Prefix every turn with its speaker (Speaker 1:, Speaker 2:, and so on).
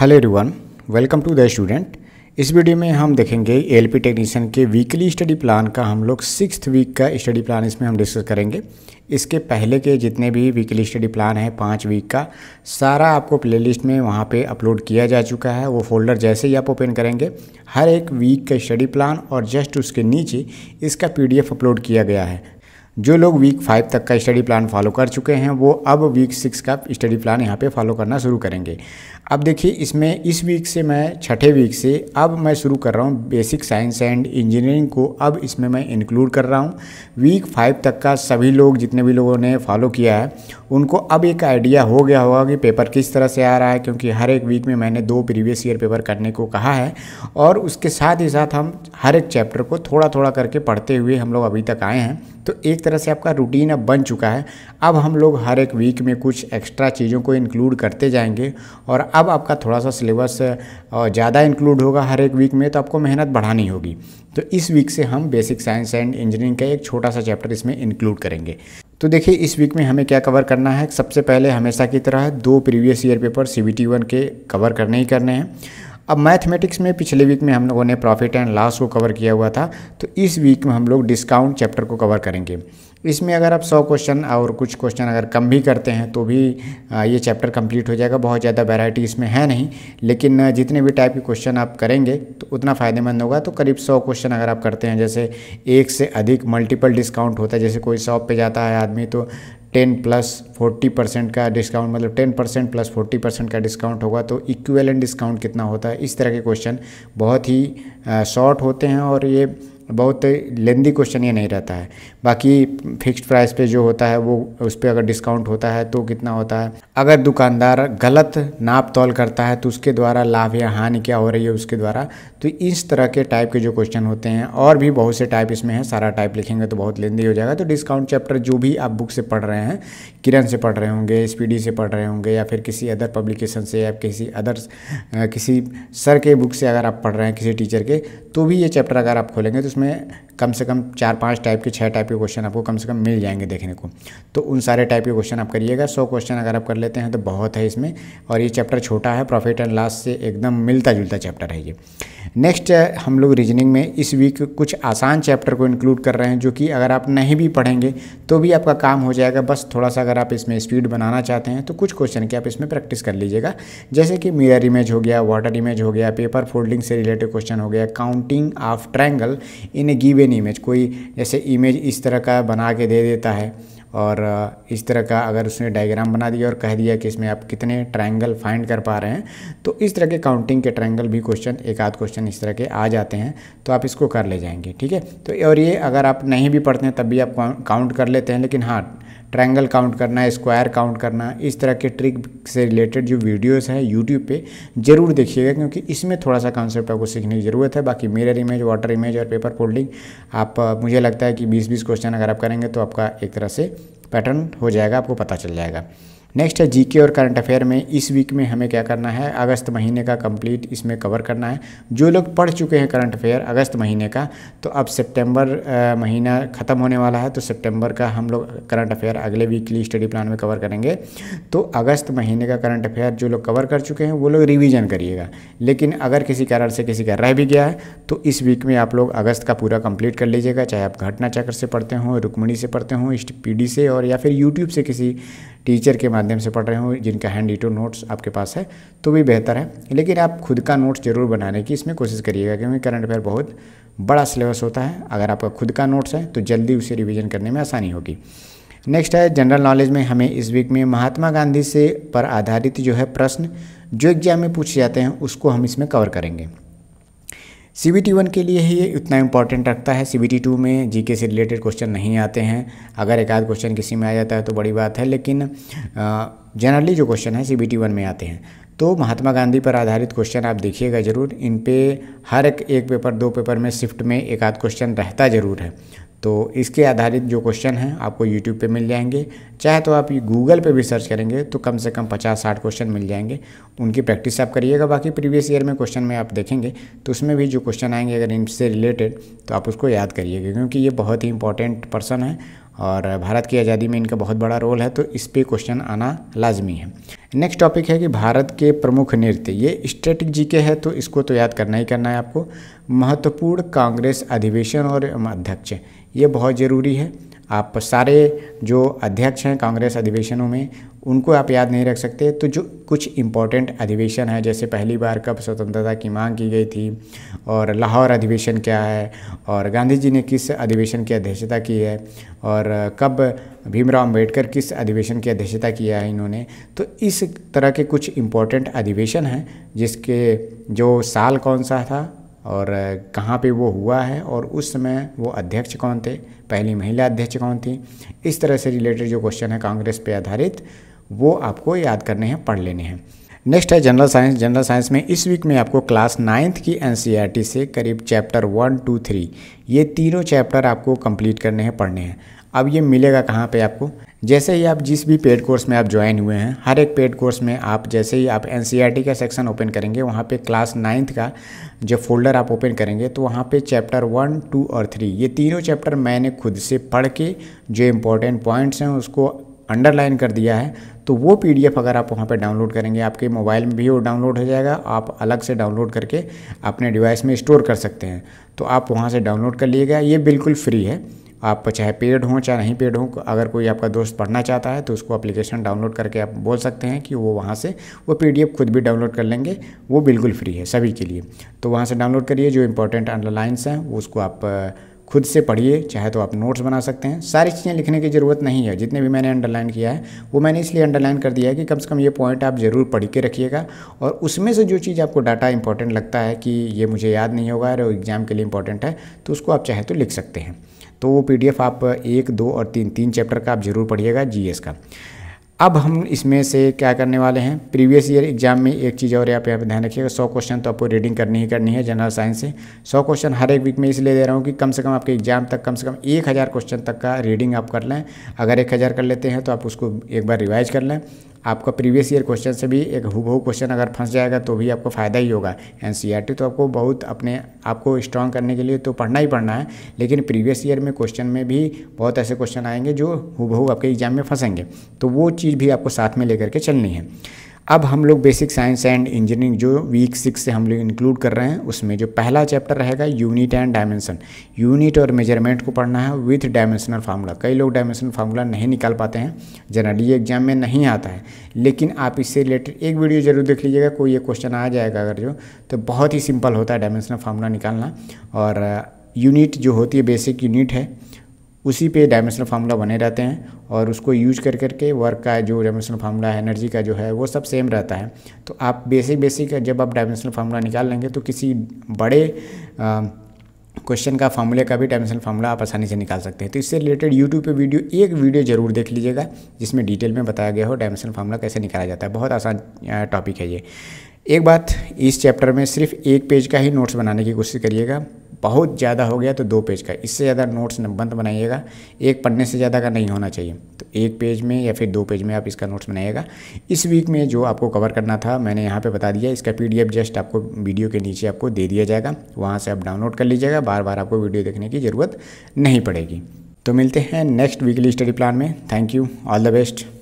Speaker 1: hello everyone welcome to the student इस video में हम देखेंगे एल पी टेक्नीशियन के वीकली स्टडी प्लान का हम लोग सिक्स वीक का स्टडी प्लान इसमें हम डिस्कस करेंगे इसके पहले के जितने भी वीकली स्टडी प्लान है पाँच वीक का सारा आपको प्लेलिस्ट में वहाँ पे अपलोड किया जा चुका है वो फोल्डर जैसे ही आप ओपन करेंगे हर एक वीक का स्टडी प्लान और जस्ट उसके नीचे इसका पी अपलोड किया गया है जो लोग वीक फाइव तक का स्टडी प्लान फॉलो कर चुके हैं वो अब वीक सिक्स का स्टडी प्लान यहाँ पे फॉलो करना शुरू करेंगे अब देखिए इसमें इस वीक से मैं छठे वीक से अब मैं शुरू कर रहा हूँ बेसिक साइंस एंड इंजीनियरिंग को अब इसमें मैं इंक्लूड कर रहा हूँ वीक फाइव तक का सभी लोग जितने भी लोगों ने फॉलो किया है उनको अब एक आइडिया हो गया होगा कि पेपर किस तरह से आ रहा है क्योंकि हर एक वीक में मैंने दो प्रीवियस ईयर पेपर करने को कहा है और उसके साथ ही साथ हम हर एक चैप्टर को थोड़ा थोड़ा करके पढ़ते हुए हम लोग अभी तक आए हैं तो एक तरह से आपका रूटीन अब बन चुका है अब हम लोग हर एक वीक में कुछ एक्स्ट्रा चीज़ों को इंक्लूड करते जाएंगे और अब आपका थोड़ा सा सिलेबस ज़्यादा इंक्लूड होगा हर एक वीक में तो आपको मेहनत बढ़ानी होगी तो इस वीक से हम बेसिक साइंस एंड इंजीनियरिंग का एक छोटा सा चैप्टर इसमें इंक्लूड करेंगे तो देखिए इस वीक में हमें क्या कवर करना है सबसे पहले हमेशा की तरह दो previous year paper C B T one के कवर करने ही करने हैं अब मैथमेटिक्स में पिछले वीक में हम लोगों ने प्रॉफिट एंड लॉस को कवर किया हुआ था तो इस वीक में हम लोग डिस्काउंट चैप्टर को कवर करेंगे इसमें अगर आप 100 क्वेश्चन और कुछ क्वेश्चन अगर कम भी करते हैं तो भी ये चैप्टर कंप्लीट हो जाएगा बहुत ज़्यादा वैरायटी इसमें है नहीं लेकिन जितने भी टाइप के क्वेश्चन आप करेंगे तो उतना फ़ायदेमंद होगा तो करीब 100 क्वेश्चन अगर आप करते हैं जैसे एक से अधिक मल्टीपल डिस्काउंट होता है जैसे कोई शॉप पर जाता है आदमी तो टेन प्लस फोर्टी परसेंट का डिस्काउंट मतलब ten percent plus forty percent का डिस्काउंट होगा तो इक्वेलेंट डिस्काउंट कितना होता है इस तरह के क्वेश्चन बहुत ही शॉर्ट होते हैं और ये बहुत लेंदी क्वेश्चन ये नहीं रहता है बाकी फिक्स्ड प्राइस पे जो होता है वो उस पर अगर डिस्काउंट होता है तो कितना होता है अगर दुकानदार गलत नाप तोल करता है तो उसके द्वारा लाभ या हानि क्या हो रही है उसके द्वारा तो इस तरह के टाइप के जो क्वेश्चन होते हैं और भी बहुत से टाइप इसमें हैं सारा टाइप लिखेंगे तो बहुत लेंदी हो जाएगा तो डिस्काउंट चैप्टर जो भी आप बुक से पढ़ रहे हैं किरण से पढ़ रहे होंगे एस से पढ़ रहे होंगे या फिर किसी अदर पब्लिकेशन से या किसी अदर किसी सर के बुक से अगर आप पढ़ रहे हैं किसी टीचर के तो भी ये चैप्टर अगर आप खोलेंगे तो उसमें कम से कम चार पाँच टाइप के छः टाइप के क्वेश्चन आपको कम से कम मिल जाएंगे देखने को तो उन सारे टाइप के क्वेश्चन आप करिएगा सौ क्वेश्चन अगर आप कर लेते हैं तो बहुत है इसमें और ये चैप्टर छोटा है प्रॉफिट एंड लॉस से एकदम मिलता जुलता चैप्टर है ये नेक्स्ट हम लोग रीजनिंग में इस वीक कुछ आसान चैप्टर को इंक्लूड कर रहे हैं जो कि अगर आप नहीं भी पढ़ेंगे तो भी आपका काम हो जाएगा बस थोड़ा सा अगर आप इसमें स्पीड बनाना चाहते हैं तो कुछ क्वेश्चन की आप इसमें प्रैक्टिस कर लीजिएगा जैसे कि मिरर इमेज हो गया वाटर इमेज हो गया पेपर फोल्डिंग से रिलेटेड क्वेश्चन हो गया counting of triangle in a image कोई जैसे इमेज इस तरह का बना के दे देता है और इस तरह का अगर उसने डायग्राम बना दिया और कह दिया कि इसमें आप कितने ट्रायंगल फाइंड कर पा रहे हैं तो इस तरह के काउंटिंग के ट्रायंगल भी क्वेश्चन एक आध क्वेश्चन इस तरह के आ जाते हैं तो आप इसको कर ले जाएंगे ठीक है तो और ये अगर आप नहीं भी पढ़ते हैं तब भी आप काउंट कर लेते हैं लेकिन हाँ ट्रायंगल काउंट करना स्क्वायर काउंट करना इस तरह के ट्रिक से रिलेटेड जो वीडियोस हैं यूट्यूब पे ज़रूर देखिएगा क्योंकि इसमें थोड़ा सा कॉन्सेप्ट आपको सीखने की ज़रूरत है बाकी मिरर इमेज वाटर इमेज और पेपर फोल्डिंग आप मुझे लगता है कि बीस बीस क्वेश्चन अगर आप करेंगे तो आपका एक तरह से पैटर्न हो जाएगा आपको पता चल जाएगा नेक्स्ट है जीके और करंट अफेयर में इस वीक में हमें क्या करना है अगस्त महीने का कंप्लीट इसमें कवर करना है जो लोग पढ़ चुके हैं करंट अफेयर अगस्त महीने का तो अब सितंबर महीना ख़त्म होने वाला है तो सितंबर का हम लोग करंट अफेयर अगले वीकली स्टडी प्लान में कवर करेंगे तो अगस्त महीने का करंट अफेयर जो लोग कवर कर चुके हैं वो लोग रिविज़न करिएगा लेकिन अगर किसी कारण से किसी का रह भी गया है तो इस वीक में आप लोग अगस्त का पूरा कम्प्लीट कर लीजिएगा चाहे आप घटना चक्र से पढ़ते हों रुकमणी से पढ़ते हों पी से और या फिर यूट्यूब से किसी टीचर के माध्यम से पढ़ रहे हो जिनका हैंड डिटो नोट्स आपके पास है तो भी बेहतर है लेकिन आप खुद का नोट्स जरूर बनाने की इसमें कोशिश करिएगा क्योंकि करंट अफेयर बहुत बड़ा सिलेबस होता है अगर आपका खुद का नोट्स है तो जल्दी उसे रिविज़न करने में आसानी होगी नेक्स्ट है जनरल नॉलेज में हमें इस वीक में महात्मा गांधी से पर आधारित जो है प्रश्न जो एग्जाम में पूछे जाते हैं उसको हम इसमें कवर करेंगे सी बी टी वन के लिए ही ये इतना इंपॉर्टेंट रखता है सी बी टी टू में जी के से रिलेटेड क्वेश्चन नहीं आते हैं अगर एक आध क्वेश्चन किसी में आ जाता है तो बड़ी बात है लेकिन जनरली जो क्वेश्चन है सी बी टी वन में आते हैं तो महात्मा गांधी पर आधारित क्वेश्चन आप देखिएगा जरूर इन पे हर एक एक पेपर दो पेपर में शिफ्ट में एक आध क्वेश्चन रहता जरूर है तो इसके आधारित जो क्वेश्चन हैं आपको यूट्यूब पे मिल जाएंगे चाहे तो आप गूगल पे भी सर्च करेंगे तो कम से कम पचास साठ क्वेश्चन मिल जाएंगे उनकी प्रैक्टिस आप करिएगा बाकी प्रीवियस ईयर में क्वेश्चन में आप देखेंगे तो उसमें भी जो क्वेश्चन आएंगे अगर इनसे रिलेटेड तो आप उसको याद करिएगा क्योंकि ये बहुत ही इंपॉर्टेंट पर्सन है और भारत की आज़ादी में इनका बहुत बड़ा रोल है तो इस पर क्वेश्चन आना लाजमी है नेक्स्ट टॉपिक है कि भारत के प्रमुख नृत्य ये स्ट्रेटिक जी के है तो इसको तो याद करना ही करना है आपको महत्वपूर्ण कांग्रेस अधिवेशन और अध्यक्ष ये बहुत ज़रूरी है आप सारे जो अध्यक्ष हैं कांग्रेस अधिवेशनों में उनको आप याद नहीं रख सकते तो जो कुछ इम्पॉर्टेंट अधिवेशन है जैसे पहली बार कब स्वतंत्रता की मांग की गई थी और लाहौर अधिवेशन क्या है और गांधी जी ने किस अधिवेशन की अध्यक्षता की है और कब भीमराव अम्बेडकर किस अधिवेशन की अध्यक्षता किया है इन्होंने तो इस तरह के कुछ इम्पोर्टेंट अधिवेशन हैं जिसके जो साल कौन सा था और कहाँ पे वो हुआ है और उस समय वो अध्यक्ष कौन थे पहली महिला अध्यक्ष कौन थी इस तरह से रिलेटेड जो क्वेश्चन है कांग्रेस पे आधारित वो आपको याद करने हैं पढ़ लेने हैं नेक्स्ट है जनरल साइंस जनरल साइंस में इस वीक में आपको क्लास नाइन्थ की एन e से करीब चैप्टर वन टू थ्री ये तीनों चैप्टर आपको कंप्लीट करने हैं पढ़ने हैं अब ये मिलेगा कहाँ पे आपको जैसे ही आप जिस भी पेड कोर्स में आप ज्वाइन हुए हैं हर एक पेड कोर्स में आप जैसे ही आप एन e का सेक्शन ओपन करेंगे वहाँ पे क्लास नाइन्थ का जो फोल्डर आप ओपन करेंगे तो वहाँ पे चैप्टर वन टू और थ्री ये तीनों चैप्टर मैंने खुद से पढ़ के जो इम्पोर्टेंट पॉइंट्स हैं उसको अंडरलाइन कर दिया है तो वो पी अगर आप वहाँ पर डाउनलोड करेंगे आपके मोबाइल में भी वो डाउनलोड हो जाएगा आप अलग से डाउनलोड करके अपने डिवाइस में स्टोर कर सकते हैं तो आप वहाँ से डाउनलोड कर लिएगा ये बिल्कुल फ्री है आप चाहे पेड हों चाहे नहीं पेड हों अगर कोई आपका दोस्त पढ़ना चाहता है तो उसको अप्लीकेशन डाउनलोड करके आप बोल सकते हैं कि वो वहाँ से वो पी खुद भी डाउनलोड कर लेंगे वो बिल्कुल फ्री है सभी के लिए तो वहाँ से डाउनलोड करिए जो इंपॉर्टेंट अंडरलाइंस हैं उसको आप खुद से पढ़िए चाहे तो आप नोट्स बना सकते हैं सारी चीज़ें लिखने की ज़रूरत नहीं है जितने भी मैंने अंडरलाइन किया है वो मैंने इसलिए अंडरलाइन कर दिया है कि कम से कम ये पॉइंट आप ज़रूर पढ़ के रखिएगा और उसमें से जो चीज़ आपको डाटा इंपॉर्टेंट लगता है कि ये मुझे याद नहीं होगा और एग्ज़ाम के लिए इंपॉर्टेंट है तो उसको आप चाहे तो लिख सकते हैं तो वो पी आप एक दो और तीन तीन चैप्टर का आप ज़रूर पढ़िएगा जी का अब हम इसमें से क्या करने वाले हैं प्रीवियस ईयर एग्जाम में एक चीज़ और आप यहाँ पे ध्यान रखिएगा सौ क्वेश्चन तो आपको रीडिंग करनी ही करनी है जनरल साइंस से सौ क्वेश्चन हर एक वीक में इसलिए दे रहा हूँ कि कम से कम आपके एग्जाम तक कम से कम एक हज़ार क्वेश्चन तक का रीडिंग आप कर लें अगर एक हज़ार कर लेते हैं तो आप उसको एक बार रिवाइज कर लें आपका प्रीवियस ईयर क्वेश्चन से भी एक हुबहू क्वेश्चन अगर फंस जाएगा तो भी आपको फ़ायदा ही होगा एन e तो आपको बहुत अपने आपको स्ट्रॉन्ग करने के लिए तो पढ़ना ही पढ़ना है लेकिन प्रीवियस ईयर में क्वेश्चन में भी बहुत ऐसे क्वेश्चन आएंगे जो हुबहू आपके एग्जाम में फंसेंगे तो वो चीज़ भी आपको साथ में लेकर के चलनी है अब हम लोग बेसिक साइंस एंड इंजीनियरिंग जो वीक सिक्स से हम लोग इंक्लूड कर रहे हैं उसमें जो पहला चैप्टर रहेगा यूनिट एंड डायमेंशन यूनिट और मेजरमेंट को पढ़ना है विथ डायमेंशनल फार्मूला कई लोग डायमेंशनल फार्मूला नहीं निकाल पाते हैं जनरली एग्जाम में नहीं आता है लेकिन आप इससे रिलेटेड एक वीडियो जरूर देख लीजिएगा कोई ये क्वेश्चन आ जाएगा अगर जो तो बहुत ही सिंपल होता है डायमेंशनल फार्मूला निकालना और यूनिट जो होती है बेसिक यूनिट है उसी पे डायमेंशनल फार्मूला बने रहते हैं और उसको यूज कर करके वर्क का जो डायमेंशनल फार्मूला है एनर्जी का जो है वो सब सेम रहता है तो आप बेसिक बेसिक जब आप डायमेंशनल फार्मूला निकाल लेंगे तो किसी बड़े क्वेश्चन का फार्मूले का भी डायमेंशनल फार्मूला आप आसानी से निकाल सकते हैं तो इससे रिलेटेड यूट्यूब पे वीडियो एक वीडियो जरूर देख लीजिएगा जिसमें डिटेल में बताया गया हो डायमेंशनल फार्मूला कैसे निकाला जाता है बहुत आसान टॉपिक है ये एक बात इस चैप्टर में सिर्फ एक पेज का ही नोट्स बनाने की कोशिश करिएगा बहुत ज़्यादा हो गया तो दो पेज का इससे ज़्यादा नोट्स बंद बनाइएगा एक पढ़ने से ज़्यादा का नहीं होना चाहिए तो एक पेज में या फिर दो पेज में आप इसका नोट्स बनाइएगा इस वीक में जो आपको कवर करना था मैंने यहाँ पे बता दिया इसका पीडीएफ जस्ट आपको वीडियो के नीचे आपको दे दिया जाएगा वहाँ से आप डाउनलोड कर लीजिएगा बार बार आपको वीडियो देखने की ज़रूरत नहीं पड़ेगी तो मिलते हैं नेक्स्ट वीकली स्टडी प्लान में thank you all the best